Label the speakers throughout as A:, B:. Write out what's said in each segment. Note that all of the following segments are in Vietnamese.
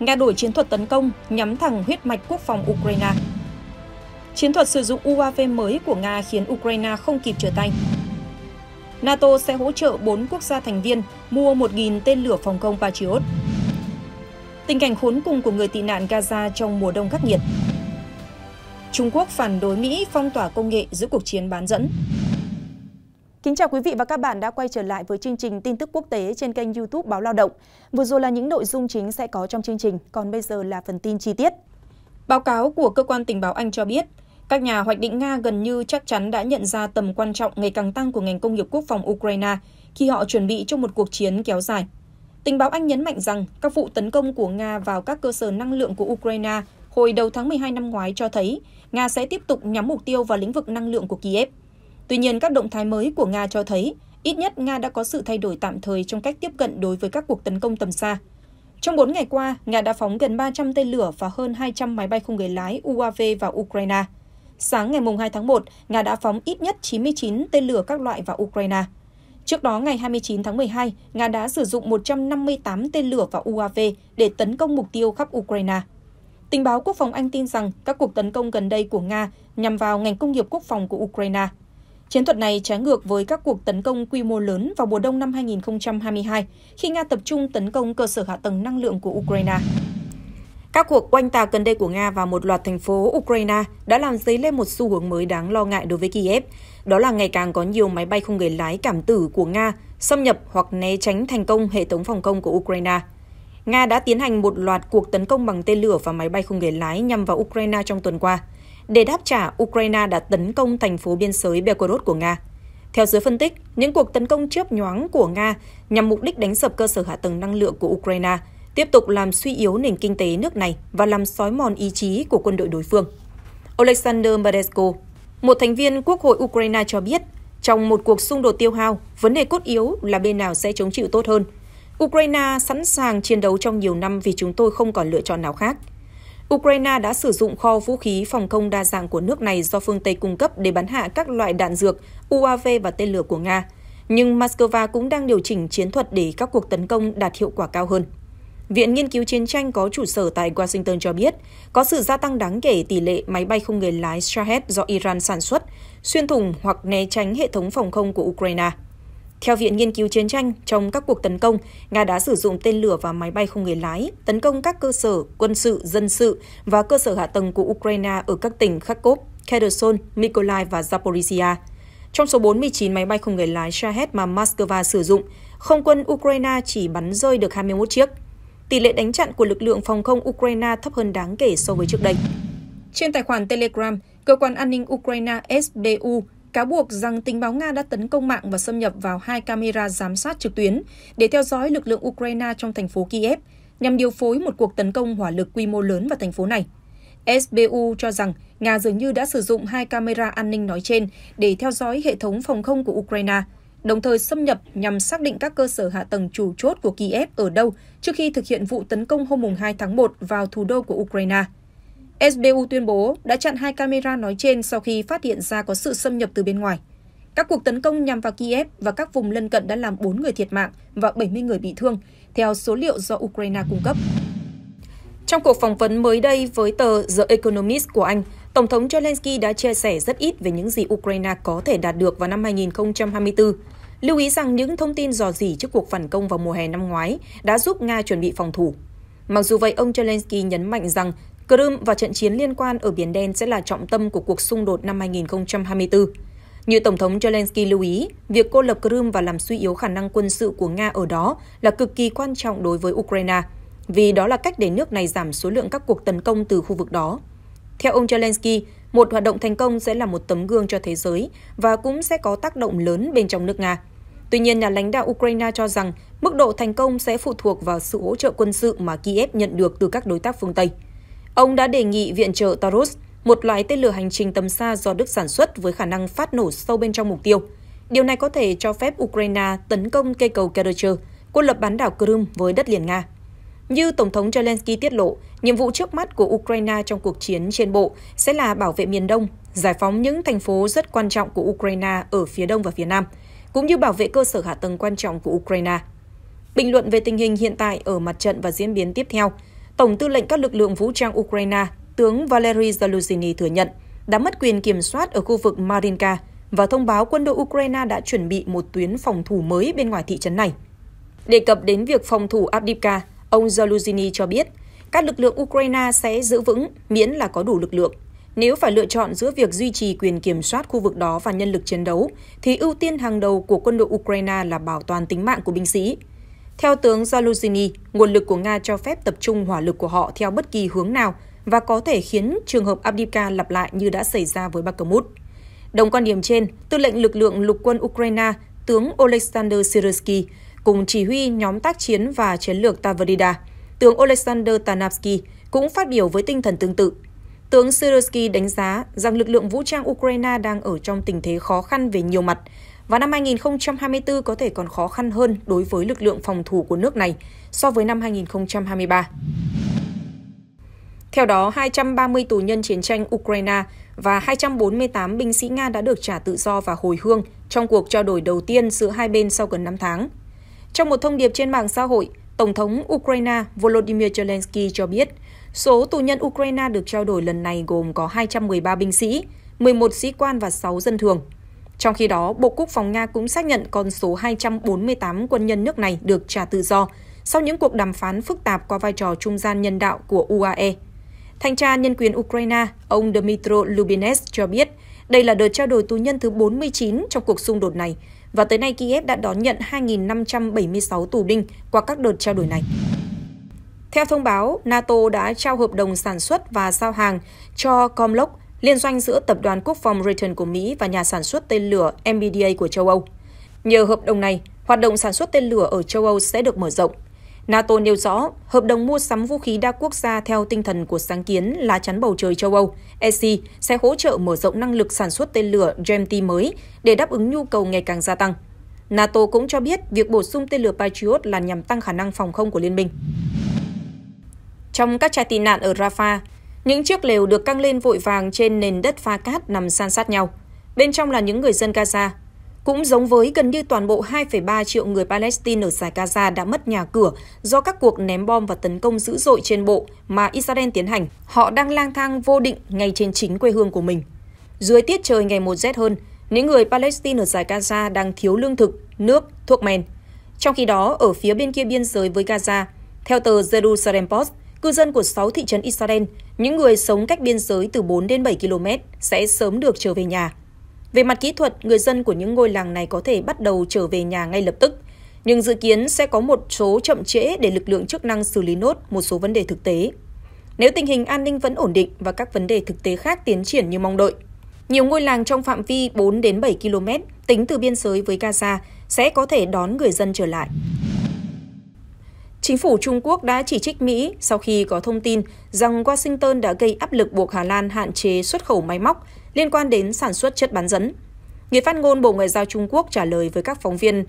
A: Nga đổi chiến thuật tấn công nhắm thẳng huyết mạch quốc phòng Ukraine. Chiến thuật sử dụng UAV mới của Nga khiến Ukraine không kịp trở tay. NATO sẽ hỗ trợ 4 quốc gia thành viên mua 1.000 tên lửa phòng không Patriot. Tình cảnh khốn cùng của người tị nạn Gaza trong mùa đông khắc nghiệt. Trung Quốc phản đối Mỹ phong tỏa công nghệ giữa cuộc chiến bán dẫn. Kính chào quý vị và các bạn đã quay trở lại với chương trình tin tức quốc tế trên kênh YouTube Báo Lao động. Vừa rồi là những nội dung chính sẽ có trong chương trình, còn bây giờ là phần tin chi tiết. Báo cáo của cơ quan tình báo Anh cho biết, các nhà hoạch định Nga gần như chắc chắn đã nhận ra tầm quan trọng ngày càng tăng của ngành công nghiệp quốc phòng Ukraine khi họ chuẩn bị cho một cuộc chiến kéo dài. Tình báo Anh nhấn mạnh rằng các vụ tấn công của Nga vào các cơ sở năng lượng của Ukraine hồi đầu tháng 12 năm ngoái cho thấy Nga sẽ tiếp tục nhắm mục tiêu vào lĩnh vực năng lượng của Kiev. Tuy nhiên, các động thái mới của Nga cho thấy ít nhất Nga đã có sự thay đổi tạm thời trong cách tiếp cận đối với các cuộc tấn công tầm xa. Trong 4 ngày qua, Nga đã phóng gần 300 tên lửa và hơn 200 máy bay không người lái UAV vào Ukraine. Sáng ngày 2 tháng 1, Nga đã phóng ít nhất 99 tên lửa các loại vào Ukraine. Trước đó, ngày 29 tháng 12, Nga đã sử dụng 158 tên lửa và UAV để tấn công mục tiêu khắp Ukraine. Tình báo quốc phòng Anh tin rằng các cuộc tấn công gần đây của Nga nhằm vào ngành công nghiệp quốc phòng của Ukraine. Chiến thuật này trái ngược với các cuộc tấn công quy mô lớn vào mùa đông năm 2022, khi Nga tập trung tấn công cơ sở hạ tầng năng lượng của Ukraine. Các cuộc oanh tạc gần đây của Nga vào một loạt thành phố Ukraine đã làm dấy lên một xu hướng mới đáng lo ngại đối với Kiev, đó là ngày càng có nhiều máy bay không người lái cảm tử của Nga xâm nhập hoặc né tránh thành công hệ thống phòng không của Ukraine. Nga đã tiến hành một loạt cuộc tấn công bằng tên lửa và máy bay không người lái nhằm vào Ukraine trong tuần qua. Để đáp trả, Ukraine đã tấn công thành phố biên giới Belgorod của Nga. Theo giới phân tích, những cuộc tấn công chớp nhoáng của Nga nhằm mục đích đánh sập cơ sở hạ tầng năng lượng của Ukraine, tiếp tục làm suy yếu nền kinh tế nước này và làm sói mòn ý chí của quân đội đối phương. Alexander Maresko, một thành viên Quốc hội Ukraine cho biết, trong một cuộc xung đột tiêu hao, vấn đề cốt yếu là bên nào sẽ chống chịu tốt hơn. Ukraine sẵn sàng chiến đấu trong nhiều năm vì chúng tôi không còn lựa chọn nào khác. Ukraine đã sử dụng kho vũ khí phòng không đa dạng của nước này do phương Tây cung cấp để bắn hạ các loại đạn dược, UAV và tên lửa của Nga. Nhưng Moscow cũng đang điều chỉnh chiến thuật để các cuộc tấn công đạt hiệu quả cao hơn. Viện Nghiên cứu Chiến tranh có trụ sở tại Washington cho biết, có sự gia tăng đáng kể tỷ lệ máy bay không người lái Shahed do Iran sản xuất, xuyên thủng hoặc né tránh hệ thống phòng không của Ukraine. Theo Viện Nghiên cứu Chiến tranh, trong các cuộc tấn công, Nga đã sử dụng tên lửa và máy bay không người lái tấn công các cơ sở quân sự, dân sự và cơ sở hạ tầng của Ukraine ở các tỉnh Kharkov, Kherson, Mykolaiv và Zaporizhia. Trong số 49 máy bay không người lái Shahed mà Moscow sử dụng, không quân Ukraine chỉ bắn rơi được 21 chiếc. Tỷ lệ đánh chặn của lực lượng phòng không Ukraine thấp hơn đáng kể so với trước đây. Trên tài khoản Telegram, cơ quan an ninh Ukraine SBU cáo buộc rằng tình báo Nga đã tấn công mạng và xâm nhập vào hai camera giám sát trực tuyến để theo dõi lực lượng Ukraine trong thành phố Kiev nhằm điều phối một cuộc tấn công hỏa lực quy mô lớn vào thành phố này. SBU cho rằng Nga dường như đã sử dụng hai camera an ninh nói trên để theo dõi hệ thống phòng không của Ukraine, đồng thời xâm nhập nhằm xác định các cơ sở hạ tầng chủ chốt của Kiev ở đâu trước khi thực hiện vụ tấn công hôm 2 tháng 1 vào thủ đô của Ukraine. SBU tuyên bố đã chặn hai camera nói trên sau khi phát hiện ra có sự xâm nhập từ bên ngoài. Các cuộc tấn công nhằm vào Kiev và các vùng lân cận đã làm 4 người thiệt mạng và 70 người bị thương, theo số liệu do Ukraine cung cấp. Trong cuộc phỏng vấn mới đây với tờ The Economist của Anh, Tổng thống Zelensky đã chia sẻ rất ít về những gì Ukraine có thể đạt được vào năm 2024. Lưu ý rằng những thông tin dò dỉ trước cuộc phản công vào mùa hè năm ngoái đã giúp Nga chuẩn bị phòng thủ. Mặc dù vậy, ông Zelensky nhấn mạnh rằng Crimea và trận chiến liên quan ở Biển Đen sẽ là trọng tâm của cuộc xung đột năm 2024. Như Tổng thống Zelensky lưu ý, việc cô lập Crimea và làm suy yếu khả năng quân sự của Nga ở đó là cực kỳ quan trọng đối với Ukraine, vì đó là cách để nước này giảm số lượng các cuộc tấn công từ khu vực đó. Theo ông Zelensky, một hoạt động thành công sẽ là một tấm gương cho thế giới và cũng sẽ có tác động lớn bên trong nước Nga. Tuy nhiên, nhà lãnh đạo Ukraine cho rằng mức độ thành công sẽ phụ thuộc vào sự hỗ trợ quân sự mà Kiev nhận được từ các đối tác phương Tây. Ông đã đề nghị viện trợ Taurus, một loại tên lửa hành trình tầm xa do Đức sản xuất với khả năng phát nổ sâu bên trong mục tiêu. Điều này có thể cho phép Ukraine tấn công cây cầu Kercher, cô lập bán đảo Crimea với đất liền Nga. Như Tổng thống Zelensky tiết lộ, nhiệm vụ trước mắt của Ukraine trong cuộc chiến trên bộ sẽ là bảo vệ miền Đông, giải phóng những thành phố rất quan trọng của Ukraine ở phía Đông và phía Nam, cũng như bảo vệ cơ sở hạ tầng quan trọng của Ukraine. Bình luận về tình hình hiện tại ở mặt trận và diễn biến tiếp theo, Tổng tư lệnh các lực lượng vũ trang Ukraine, tướng Valery Zelensky thừa nhận đã mất quyền kiểm soát ở khu vực Marinka và thông báo quân đội Ukraine đã chuẩn bị một tuyến phòng thủ mới bên ngoài thị trấn này. Đề cập đến việc phòng thủ Abdivka, ông Zelensky cho biết các lực lượng Ukraine sẽ giữ vững miễn là có đủ lực lượng. Nếu phải lựa chọn giữa việc duy trì quyền kiểm soát khu vực đó và nhân lực chiến đấu, thì ưu tiên hàng đầu của quân đội Ukraine là bảo toàn tính mạng của binh sĩ. Theo tướng Zaluzhny, nguồn lực của Nga cho phép tập trung hỏa lực của họ theo bất kỳ hướng nào và có thể khiến trường hợp Abdivka lặp lại như đã xảy ra với Bakhmut. Đồng quan điểm trên, tư lệnh lực lượng lục quân Ukraine, tướng Oleksandr Sirsky, cùng chỉ huy nhóm tác chiến và chiến lược Tavrida, tướng Oleksandr Tanavsky cũng phát biểu với tinh thần tương tự. Tướng Sirsky đánh giá rằng lực lượng vũ trang Ukraine đang ở trong tình thế khó khăn về nhiều mặt và năm 2024 có thể còn khó khăn hơn đối với lực lượng phòng thủ của nước này so với năm 2023. Theo đó, 230 tù nhân chiến tranh Ukraine và 248 binh sĩ Nga đã được trả tự do và hồi hương trong cuộc trao đổi đầu tiên giữa hai bên sau gần 5 tháng. Trong một thông điệp trên mạng xã hội, Tổng thống Ukraine Volodymyr Zelensky cho biết, số tù nhân Ukraine được trao đổi lần này gồm có 213 binh sĩ, 11 sĩ quan và 6 dân thường. Trong khi đó, Bộ Quốc phòng Nga cũng xác nhận con số 248 quân nhân nước này được trả tự do sau những cuộc đàm phán phức tạp qua vai trò trung gian nhân đạo của UAE. Thanh tra nhân quyền Ukraine, ông Dmytro Lubinets cho biết đây là đợt trao đổi tù nhân thứ 49 trong cuộc xung đột này và tới nay Kiev đã đón nhận 2.576 tù binh qua các đợt trao đổi này. Theo thông báo, NATO đã trao hợp đồng sản xuất và giao hàng cho Comlock, liên doanh giữa Tập đoàn Quốc phòng Raytheon của Mỹ và nhà sản xuất tên lửa MBDA của châu Âu. Nhờ hợp đồng này, hoạt động sản xuất tên lửa ở châu Âu sẽ được mở rộng. NATO nêu rõ, hợp đồng mua sắm vũ khí đa quốc gia theo tinh thần của sáng kiến lá chắn bầu trời châu Âu, EC, sẽ hỗ trợ mở rộng năng lực sản xuất tên lửa GMT mới để đáp ứng nhu cầu ngày càng gia tăng. NATO cũng cho biết việc bổ sung tên lửa Patriot là nhằm tăng khả năng phòng không của liên minh. Trong các trại tị nạn ở Rafah, những chiếc lều được căng lên vội vàng trên nền đất pha cát nằm san sát nhau. Bên trong là những người dân Gaza. Cũng giống với gần như toàn bộ 2,3 triệu người Palestine ở giải Gaza đã mất nhà cửa do các cuộc ném bom và tấn công dữ dội trên bộ mà Israel tiến hành, họ đang lang thang vô định ngay trên chính quê hương của mình. Dưới tiết trời ngày một rét hơn, những người Palestine ở giải Gaza đang thiếu lương thực, nước, thuốc men. Trong khi đó, ở phía bên kia biên giới với Gaza, theo tờ Jerusalem Post, cư dân của 6 thị trấn Israel những người sống cách biên giới từ 4 đến 7 km sẽ sớm được trở về nhà. Về mặt kỹ thuật, người dân của những ngôi làng này có thể bắt đầu trở về nhà ngay lập tức, nhưng dự kiến sẽ có một số chậm trễ để lực lượng chức năng xử lý nốt một số vấn đề thực tế. Nếu tình hình an ninh vẫn ổn định và các vấn đề thực tế khác tiến triển như mong đợi, nhiều ngôi làng trong phạm vi 4 đến 7 km tính từ biên giới với Gaza sẽ có thể đón người dân trở lại. Chính phủ Trung Quốc đã chỉ trích Mỹ sau khi có thông tin rằng Washington đã gây áp lực buộc Hà Lan hạn chế xuất khẩu máy móc liên quan đến sản xuất chất bán dẫn. Người phát ngôn Bộ Ngoại giao Trung Quốc trả lời với các phóng viên,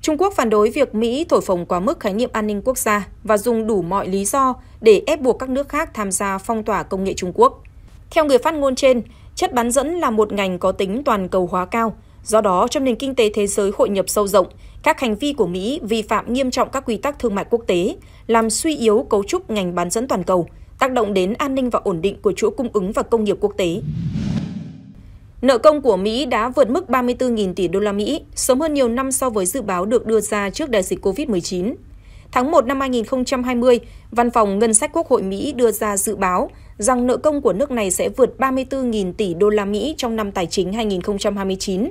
A: Trung Quốc phản đối việc Mỹ thổi phồng quá mức khái niệm an ninh quốc gia và dùng đủ mọi lý do để ép buộc các nước khác tham gia phong tỏa công nghệ Trung Quốc. Theo người phát ngôn trên, chất bán dẫn là một ngành có tính toàn cầu hóa cao, Do đó, trong nền kinh tế thế giới hội nhập sâu rộng, các hành vi của Mỹ vi phạm nghiêm trọng các quy tắc thương mại quốc tế, làm suy yếu cấu trúc ngành bán dẫn toàn cầu, tác động đến an ninh và ổn định của chuỗi cung ứng và công nghiệp quốc tế. Nợ công của Mỹ đã vượt mức 34.000 tỷ đô la Mỹ, sớm hơn nhiều năm so với dự báo được đưa ra trước đại dịch COVID-19. Tháng 1 năm 2020, Văn phòng Ngân sách Quốc hội Mỹ đưa ra dự báo rằng nợ công của nước này sẽ vượt 34.000 tỷ đô la Mỹ trong năm tài chính 2029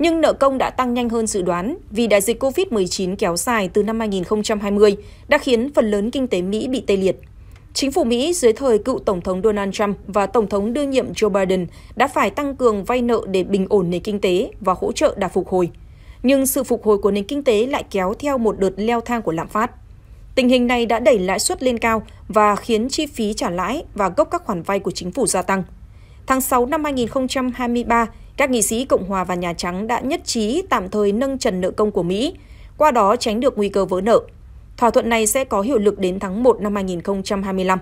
A: nhưng nợ công đã tăng nhanh hơn dự đoán vì đại dịch COVID-19 kéo dài từ năm 2020 đã khiến phần lớn kinh tế Mỹ bị tê liệt. Chính phủ Mỹ dưới thời cựu Tổng thống Donald Trump và Tổng thống đương nhiệm Joe Biden đã phải tăng cường vay nợ để bình ổn nền kinh tế và hỗ trợ đà phục hồi. Nhưng sự phục hồi của nền kinh tế lại kéo theo một đợt leo thang của lạm phát. Tình hình này đã đẩy lãi suất lên cao và khiến chi phí trả lãi và gốc các khoản vay của chính phủ gia tăng. Tháng 6 năm 2023, các nghị sĩ Cộng hòa và Nhà Trắng đã nhất trí tạm thời nâng trần nợ công của Mỹ, qua đó tránh được nguy cơ vỡ nợ. Thỏa thuận này sẽ có hiệu lực đến tháng 1 năm 2025.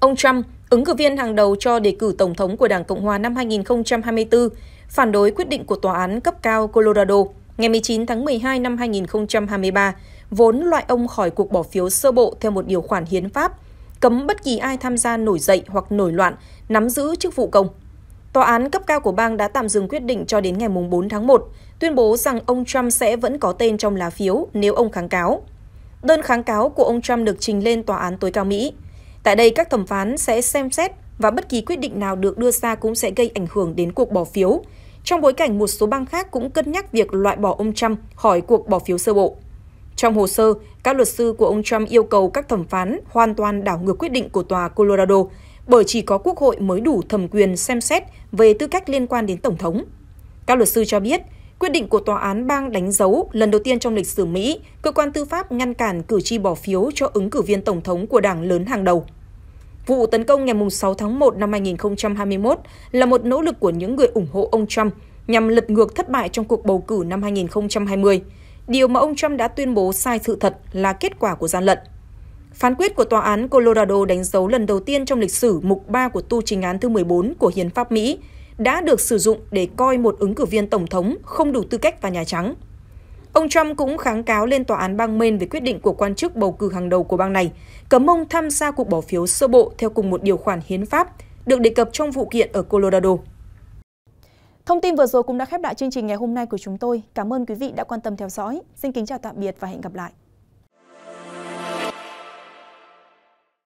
A: Ông Trump, ứng cử viên hàng đầu cho đề cử Tổng thống của Đảng Cộng hòa năm 2024, phản đối quyết định của Tòa án cấp cao Colorado ngày 19 tháng 12 năm 2023, vốn loại ông khỏi cuộc bỏ phiếu sơ bộ theo một điều khoản hiến pháp – cấm bất kỳ ai tham gia nổi dậy hoặc nổi loạn, nắm giữ chức vụ công. Tòa án cấp cao của bang đã tạm dừng quyết định cho đến ngày 4 tháng 1, tuyên bố rằng ông Trump sẽ vẫn có tên trong lá phiếu nếu ông kháng cáo. Đơn kháng cáo của ông Trump được trình lên Tòa án tối cao Mỹ. Tại đây, các thẩm phán sẽ xem xét và bất kỳ quyết định nào được đưa ra cũng sẽ gây ảnh hưởng đến cuộc bỏ phiếu, trong bối cảnh một số bang khác cũng cân nhắc việc loại bỏ ông Trump khỏi cuộc bỏ phiếu sơ bộ. Trong hồ sơ, các luật sư của ông Trump yêu cầu các thẩm phán hoàn toàn đảo ngược quyết định của tòa Colorado bởi chỉ có Quốc hội mới đủ thẩm quyền xem xét về tư cách liên quan đến Tổng thống. Các luật sư cho biết, quyết định của tòa án bang đánh dấu lần đầu tiên trong lịch sử Mỹ, cơ quan tư pháp ngăn cản cử tri bỏ phiếu cho ứng cử viên Tổng thống của đảng lớn hàng đầu. Vụ tấn công ngày 6 tháng 1 năm 2021 là một nỗ lực của những người ủng hộ ông Trump nhằm lật ngược thất bại trong cuộc bầu cử năm 2020 điều mà ông Trump đã tuyên bố sai sự thật là kết quả của gian lận. Phán quyết của tòa án Colorado đánh dấu lần đầu tiên trong lịch sử mục 3 của tu trình án thứ 14 của Hiến pháp Mỹ đã được sử dụng để coi một ứng cử viên tổng thống không đủ tư cách vào Nhà Trắng. Ông Trump cũng kháng cáo lên tòa án bang Maine về quyết định của quan chức bầu cử hàng đầu của bang này, cấm ông tham gia cuộc bỏ phiếu sơ bộ theo cùng một điều khoản hiến pháp được đề cập trong vụ kiện ở Colorado. Thông tin vừa rồi cũng đã khép lại chương trình ngày hôm nay của chúng tôi. Cảm ơn quý vị đã quan tâm theo dõi. Xin kính chào tạm biệt và hẹn gặp lại.